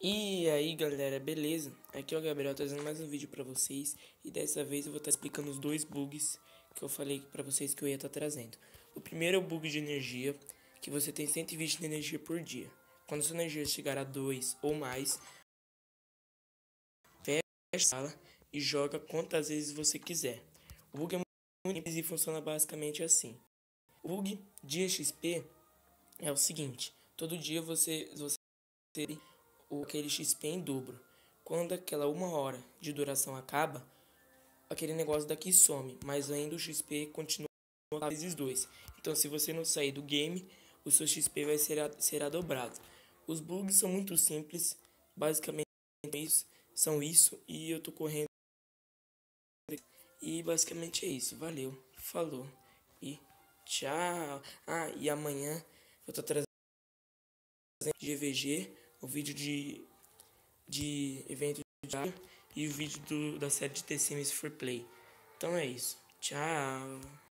E aí galera, beleza? Aqui é o Gabriel trazendo mais um vídeo pra vocês E dessa vez eu vou estar tá explicando os dois bugs que eu falei pra vocês que eu ia estar tá trazendo O primeiro é o bug de energia, que você tem 120 de energia por dia Quando sua energia chegar a 2 ou mais Fecha a sala e joga quantas vezes você quiser O bug é muito simples e funciona basicamente assim O bug de XP é o seguinte Todo dia você, você aquele XP em dobro. Quando aquela uma hora de duração acaba, aquele negócio daqui some, mas ainda o XP continua vezes 2. Então, se você não sair do game, o seu XP vai ser será dobrado. Os bugs são muito simples, basicamente é são isso e eu tô correndo. E basicamente é isso. Valeu, falou e tchau. Ah, e amanhã eu tô trazendo GVG o vídeo de, de evento diário e o vídeo do, da série de TCM Free Play. Então é isso. Tchau!